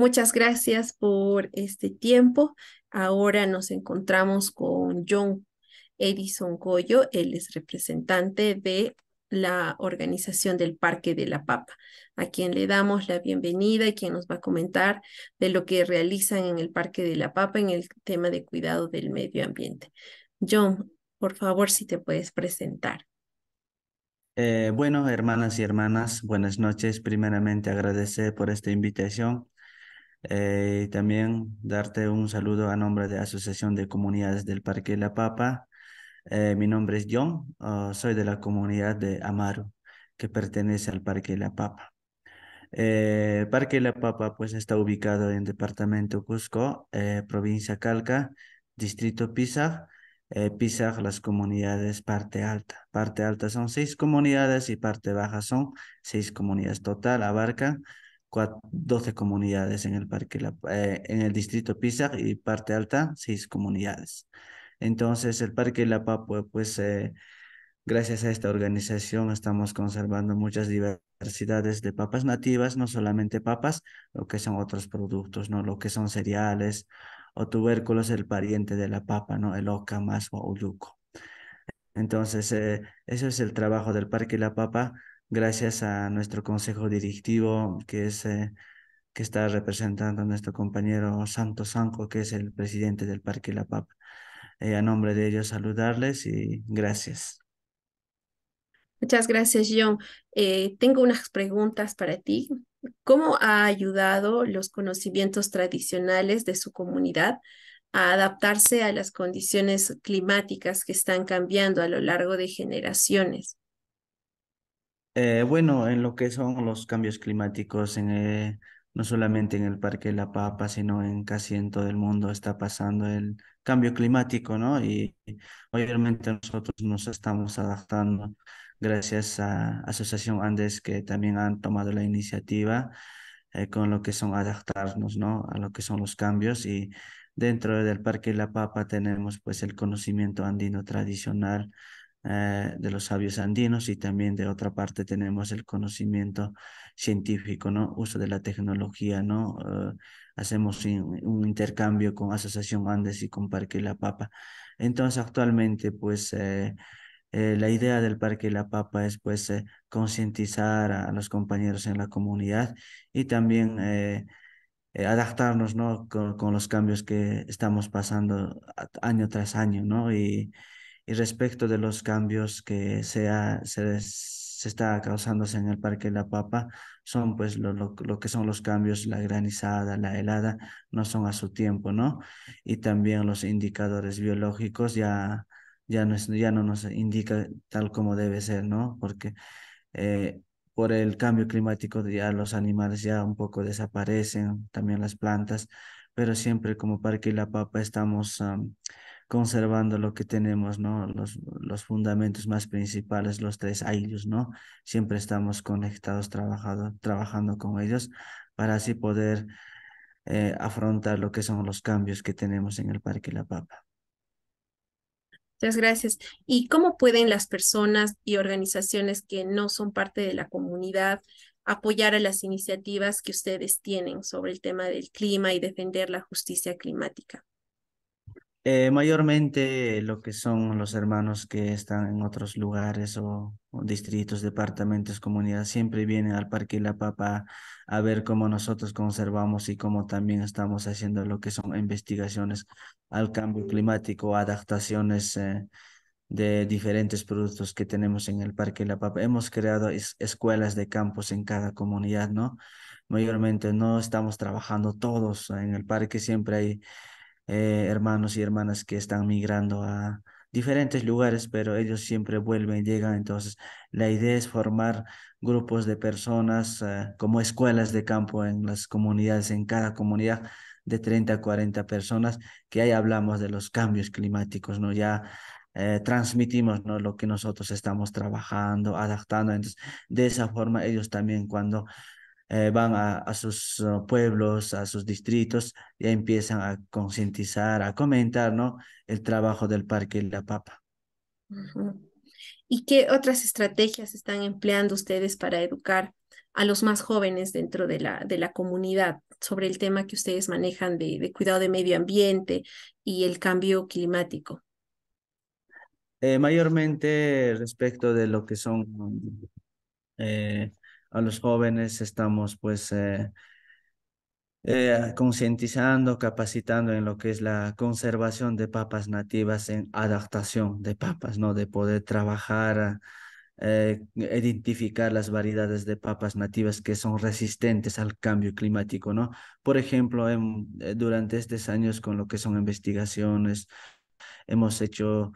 Muchas gracias por este tiempo. Ahora nos encontramos con John Edison Goyo, él es representante de la organización del Parque de la Papa, a quien le damos la bienvenida y quien nos va a comentar de lo que realizan en el Parque de la Papa en el tema de cuidado del medio ambiente. John, por favor, si te puedes presentar. Eh, bueno, hermanas y hermanas, buenas noches. Primeramente agradecer por esta invitación eh, y también darte un saludo a nombre de Asociación de Comunidades del Parque La Papa. Eh, mi nombre es John, ah, soy de la comunidad de Amaru, que pertenece al Parque La Papa. Eh, Parque La Papa pues, está ubicado en Departamento Cusco, eh, provincia Calca, distrito Pizar, Pizar las comunidades parte alta. Parte alta son seis comunidades y parte baja son seis comunidades. Total abarca 12 comunidades en el, parque, eh, en el distrito Pizar y parte alta, 6 comunidades. Entonces, el Parque La Papa, pues eh, gracias a esta organización estamos conservando muchas diversidades de papas nativas, no solamente papas, lo que son otros productos, ¿no? Lo que son cereales o tubérculos, el pariente de la papa, ¿no? El oca más o yuco. Entonces, eh, eso es el trabajo del Parque La Papa, gracias a nuestro consejo directivo, que es eh, que está representando nuestro compañero Santo Sanco, que es el presidente del Parque La Papa. Eh, a nombre de ellos, saludarles y gracias. Muchas gracias, John. Eh, tengo unas preguntas para ti. ¿Cómo ha ayudado los conocimientos tradicionales de su comunidad a adaptarse a las condiciones climáticas que están cambiando a lo largo de generaciones? Eh, bueno, en lo que son los cambios climáticos, en, eh, no solamente en el Parque la Papa, sino en casi en todo el mundo está pasando el cambio climático, ¿no? Y, obviamente nosotros nos estamos adaptando gracias a Asociación Andes que también han tomado la iniciativa eh, con lo que son adaptarnos, ¿no? A lo que son los cambios y dentro del Parque la Papa tenemos pues el conocimiento andino tradicional eh, de los sabios andinos y también de otra parte tenemos el conocimiento científico, ¿no? Uso de la tecnología, ¿no? Eh, hacemos un intercambio con Asociación Andes y con Parque La Papa. Entonces, actualmente, pues... Eh, la idea del Parque La Papa es pues concientizar a, los compañeros en la comunidad y también adaptarnos ¿no? con, con, los cambios que estamos pasando año tras año ¿no? y y respecto de los cambios que se, se, está causándose en el Parque La Papa, son pues lo, lo, que son los cambios, la granizada, la helada, no son a su tiempo, ¿no? Y también los indicadores biológicos ya, ya, no, ya no nos indica tal como debe ser, ¿no? Porque eh, por el cambio climático ya los animales ya un poco desaparecen, también las plantas, pero siempre como Parque La Papa estamos conservando lo que tenemos, ¿no? Los, los fundamentos más principales, los tres a ¿no? Siempre estamos conectados, trabajando trabajando con ellos para así poder eh, afrontar lo que son los cambios que tenemos en el Parque La Papa. Muchas gracias. ¿Y cómo pueden las personas y organizaciones que no son parte de la comunidad apoyar a las iniciativas que ustedes tienen sobre el tema del clima y defender la justicia climática? Eh, mayormente lo que son los hermanos que están en otros lugares o, distritos, departamentos, comunidades, siempre vienen al Parque La Papa a ver cómo nosotros conservamos y cómo también estamos haciendo lo que son investigaciones al cambio climático, adaptaciones eh, de diferentes productos que tenemos en el Parque La Papa. Hemos creado escuelas de campos en cada comunidad, ¿no? Mayormente no estamos trabajando todos en el parque, siempre hay eh, hermanos y hermanas que están migrando a diferentes lugares, pero ellos siempre vuelven, llegan. Entonces, la idea es formar grupos de personas eh, como escuelas de campo en las comunidades, en cada comunidad de 30 a 40 personas, que ahí hablamos de los cambios climáticos, ¿no? Ya eh, transmitimos ¿no? lo que nosotros estamos trabajando, adaptando. Entonces, de esa forma, ellos también cuando eh, van a, sus eh, pueblos, a sus distritos, y empiezan a concientizar, a comentar, ¿no? El trabajo del Parque La Papa. ¿Y qué otras estrategias están empleando ustedes para educar a los más jóvenes dentro de la, de la comunidad sobre el tema que ustedes manejan de, cuidado de medio ambiente y el cambio climático? Eh, mayormente respecto de lo que son a los jóvenes, estamos pues eh, eh, concientizando, capacitando en lo que es la conservación de papas nativas en adaptación de papas, ¿no? De poder trabajar, ah, eh, identificar las variedades de papas nativas que son resistentes al cambio climático, ¿no? Por ejemplo, durante estos años con lo que son investigaciones, hemos hecho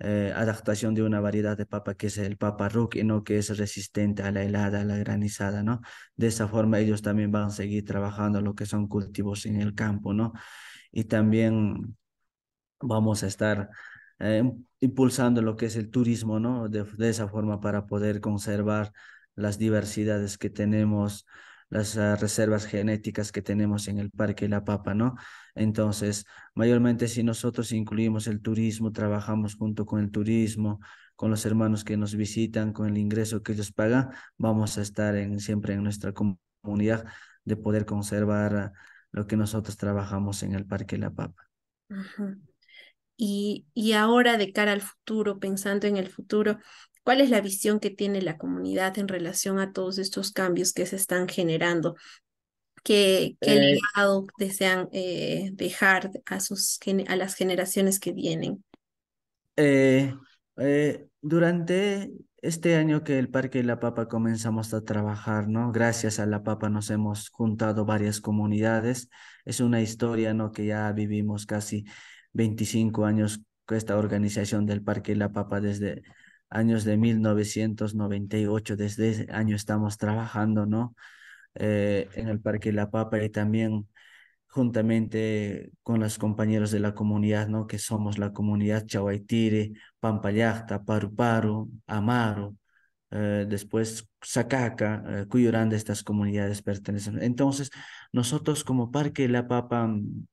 eh, adaptación de una variedad de papa que es el papa rook no que es resistente a la helada, a la granizada, ¿no? De esa forma ellos también van a seguir trabajando lo que son cultivos en el campo, ¿no? Y también vamos a estar eh, impulsando lo que es el turismo, ¿no? de esa forma para poder conservar las diversidades que tenemos las ah, reservas genéticas que tenemos en el Parque La Papa, ¿no? Entonces, mayormente si nosotros incluimos el turismo, trabajamos junto con el turismo, con los hermanos que nos visitan, con el ingreso que ellos pagan, vamos a estar siempre en nuestra comunidad de poder conservar ah, lo que nosotros trabajamos en el Parque La Papa. Y, y, ahora de cara al futuro, pensando en el futuro, cuál es la visión que tiene la comunidad en relación a todos estos cambios que se están generando, qué, qué eh, legado desean eh, dejar a, sus, a las generaciones que vienen. Eh, durante este año que el Parque La Papa comenzamos a trabajar, ¿no? Gracias a La Papa nos hemos juntado varias comunidades. Es una historia, ¿no? Que ya vivimos casi 25 años con esta organización del Parque La Papa desde años de 1998, desde ese año estamos trabajando, ¿no? Eh, en el Parque La Papa y también juntamente con los compañeros de la comunidad, ¿no? Que somos la comunidad Chahuaitire, Pampayacta, Paruparu, Amaro, eh, después Sacaca, cuyo eh, Cuyurán, de estas comunidades pertenecen. Entonces, nosotros como Parque La Papa mm,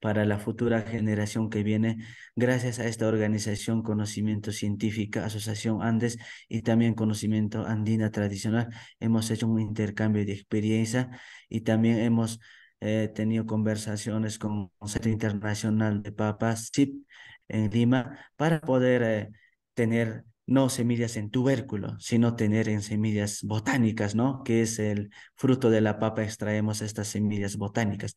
para la futura generación que viene, gracias a esta organización Conocimiento Científica, Asociación Andes y también Conocimiento Andina Tradicional, hemos hecho un intercambio de experiencia y también hemos eh, tenido conversaciones con el Centro Internacional de Papas, CIP, en Lima, para poder eh, tener no semillas en tubérculo, sino tener en semillas botánicas, ¿no? Que es el fruto de la papa, extraemos estas semillas botánicas.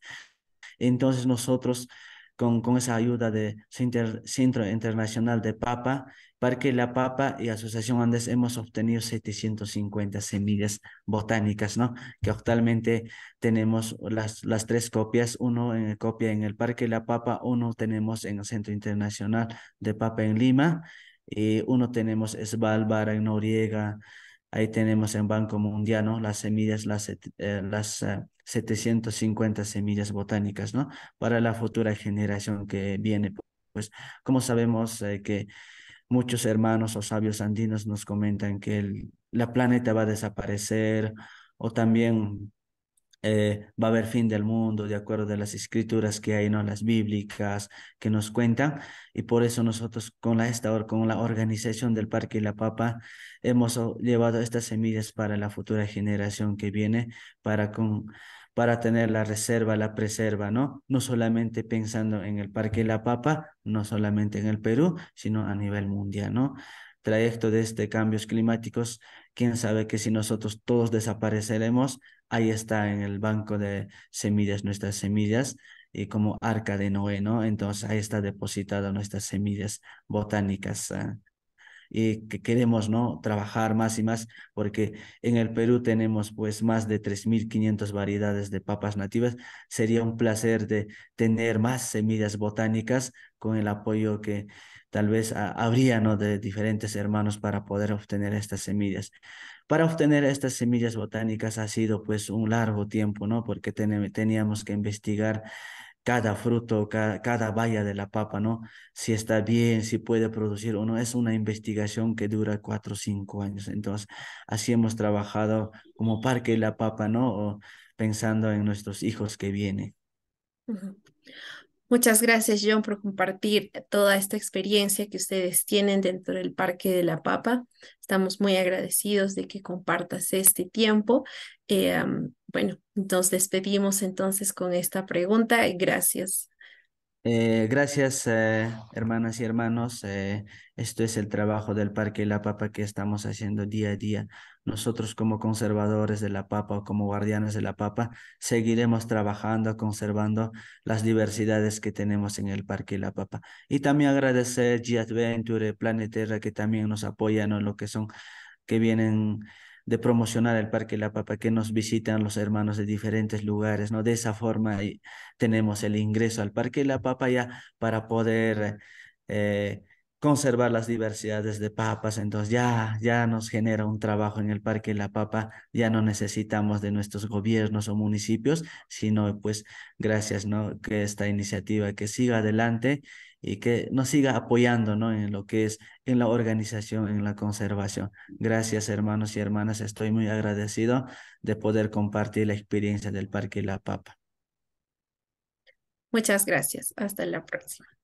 Entonces nosotros, con, esa ayuda del Centro Internacional de Papa, Parque La Papa y Asociación Andes, hemos obtenido 750 semillas botánicas, ¿no? Que actualmente tenemos las, las tres copias, uno en copia en el Parque La Papa, uno tenemos en el Centro Internacional de Papa en Lima, y eh, uno tenemos Svalbard en Noriega, Ahí tenemos en Banco Mundial, Las semillas, las, 750 eh, eh, semillas botánicas, ¿no? Para la futura generación que viene. Pues como sabemos eh, que muchos hermanos o sabios andinos nos comentan que el, la planeta va a desaparecer o también eh, va a haber fin del mundo, de acuerdo a las escrituras que hay, ¿no? Las bíblicas que nos cuentan. Y por eso nosotros con la, con la organización del Parque La Papa hemos oh, llevado estas semillas para la futura generación que viene, para, para tener la reserva, la preserva, ¿no? No solamente pensando en el Parque La Papa, no solamente en el Perú, sino a nivel mundial, ¿no? trayecto de este cambios climáticos, quién sabe que si nosotros todos desapareceremos, ahí está en el banco de semillas nuestras semillas y como arca de Noé, ¿no? Entonces ahí está depositada nuestras semillas botánicas. Ah, y que queremos no trabajar más y más porque en el Perú tenemos pues más de 3500 variedades de papas nativas sería un placer de tener más semillas botánicas con el apoyo que tal vez ah, habría ¿no? de diferentes hermanos para poder obtener estas semillas. Para obtener estas semillas botánicas ha sido pues un largo tiempo, ¿no? Porque teníamos que investigar cada fruto, cada, cada, valla de la papa, ¿no? Si está bien, si puede producir o no. Es una investigación que dura cuatro o cinco años. Entonces, así hemos trabajado como Parque de la Papa, ¿no? pensando en nuestros hijos que vienen. Muchas gracias, John, por compartir toda esta experiencia que ustedes tienen dentro del Parque de la Papa. Estamos muy agradecidos de que compartas este tiempo. Eh, bueno, nos despedimos entonces con esta pregunta. Gracias. Eh, gracias, eh, hermanas y hermanos. Eh, esto es el trabajo del Parque La Papa que estamos haciendo día a día. Nosotros como conservadores de la papa o como guardianes de la papa, seguiremos trabajando, conservando las diversidades que tenemos en el Parque La Papa. Y también agradecer G Adventure, Planetera, que también nos apoyan en lo que son, que vienen de promocionar el Parque La Papa, que nos visitan los hermanos de diferentes lugares, ¿no? De esa forma tenemos el ingreso al Parque La Papa ya para poder eh, conservar las diversidades de papas. Entonces ya, ya nos genera un trabajo en el Parque La Papa, ya no necesitamos de nuestros gobiernos o municipios, sino pues gracias, ¿no? Que esta iniciativa que siga adelante y que nos siga apoyando ¿no? en lo que es en la organización, en la conservación. Gracias hermanos y hermanas, estoy muy agradecido de poder compartir la experiencia del Parque La Papa. Muchas gracias, hasta la próxima.